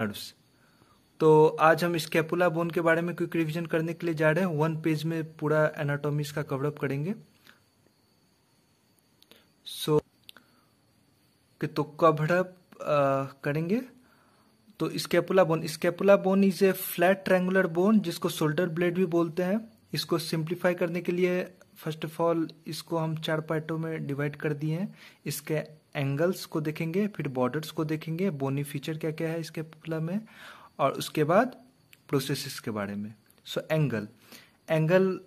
nerves तो आज हम स्केपुला बोन के बारे में क्विक रिवीजन करने के लिए जा रहे हैं वन पेज में पूरा एनाटॉमी का कवरअप करेंगे सो so, तो कवरअप करेंगे तो scapula bone scapula bone is a flat triangular bone जिसको शोल्डर ब्लेड भी बोलते हैं इसको सिंप्लीफाई करने के लिए फर्स्ट ऑफ ऑल इसको हम चार पार्टों में डिवाइड कर दिए हैं इसके एंगल्स को देखेंगे फिर बॉर्डर्स को देखेंगे बोनी फीचर क्या क्या है इसके पुतला में और उसके बाद प्रोसेस के बारे में so angle angle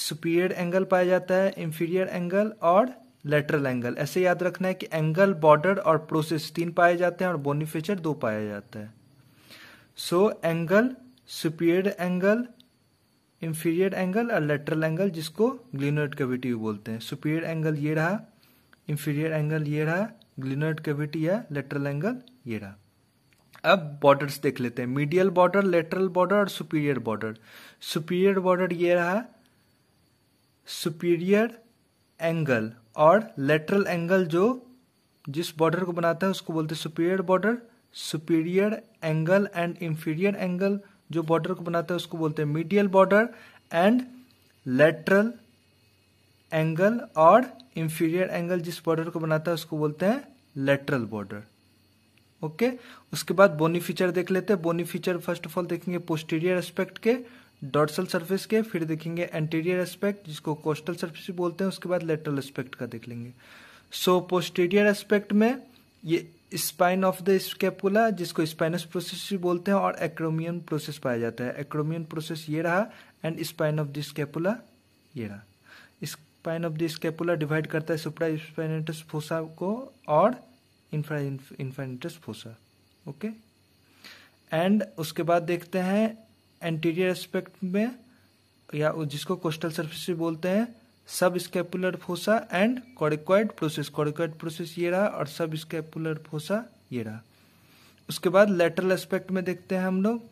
superior angle पाया जाता है इंफीरियर एंगल और लेटरल एंगल ऐसे याद रखना है कि एंगल बॉर्डर और प्रोसेस तीन पाए जाते हैं और बोनी फीचर दो पाया जाता है so angle superior angle inferior angle और लेटरल एंगल जिसको ग्लिनोइड कैविटी बोलते हैं सुपीरियर एंगल ये रहा इंफीरियर एंगल ये रहा ग्लिनर्ड कैविटी है लेटरल एंगल ये रहा अब बॉर्डर्स देख लेते हैं मीडियल बॉर्डर लेटरल बॉर्डर और सुपीरियर बॉर्डर सुपीरियर बॉर्डर ये रहा सुपीरियर एंगल और लेटरल एंगल जो जिस बॉर्डर को बनाता है उसको बोलते हैं superior border superior angle and inferior angle जो बॉर्डर को बनाता है उसको बोलते हैं medial border and lateral angle और इंफीरियर एंगल जिस बॉर्डर को बनाता है उसको बोलते हैं लेटरल बॉर्डर ओके उसके बाद बोनी फीचर देख लेते हैं bony feature first of all देखेंगे पोस्टीरियर एस्पेक्ट के डॉर्सल सर्फेस के फिर देखेंगे एंटीरियर एस्पेक्ट जिसको कोस्टल भी बोलते हैं उसके बाद लेटरल एस्पेक्ट का देख लेंगे सो पोस्टीरियर एस्पेक्ट में ये स्पाइन ऑफ द स्केपुला जिसको स्पाइनस प्रोसेस भी बोलते हैं और एक्रोमियन प्रोसेस पाया जाता है एक्रोमियन प्रोसेस ये रहा and spine of the scapula ये रहा इस spine of the scapula divide करता है सुपरा इन्फेनेटस फोसा को और infra spinatus fossa okay and उसके बाद देखते हैं एंटीरियर एस्पेक्ट में या जिसको कोस्टल सर्फिस भी बोलते हैं सब scapular fossa and coracoid process coracoid process ये रहा और सब स्केपुलर फोसा ये रहा उसके बाद लेटरल एस्पेक्ट में देखते हैं हम लोग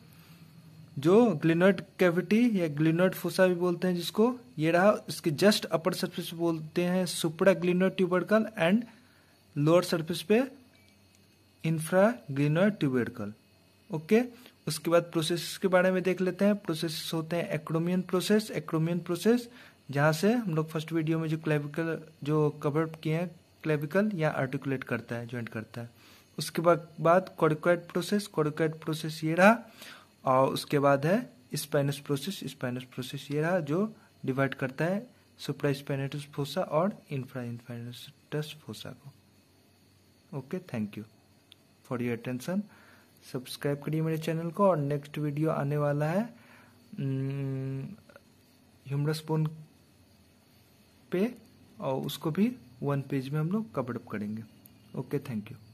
जो ग्लिनर्ड कैविटी या ग्लिनर्ड फोसा भी बोलते हैं जिसको ये रहा इसके जस्ट अपर सरफेस बोलते हैं supra glenoid tubercle and lower surface पे इंफ्रा ग्लिनर ट्यूबरकल ओके उसके बाद प्रोसेस के बारे में देख लेते हैं प्रोसेस होते हैं एक्रोमियन प्रोसेस एक्रोमियन प्रोसेस जहाँ से हम लोग फर्स्ट वीडियो में जो क्लेविकल जो कवर किए हैं क्लेविकल या आर्टिकुलेट करता है ज्वाइंट करता है उसके बाद बाद कॉडिकॉइड प्रोसेस कॉडिकॉइड प्रोसेस ये रहा और उसके बाद है स्पेनस प्रोसेस स्पेनस प्रोसेस ये रहा जो डिवाइड करता है सुप्रा स्पेनेटस फोसा और इन्फ्रा इन्फ्राइनटस फोसा को okay thank you for your attention subscribe करिए मेरे चैनल को और नेक्स्ट वीडियो आने वाला है ह्यूमरस बोन पे और उसको भी वन पेज में हम लोग कवर अप करेंगे ओके थैंक यू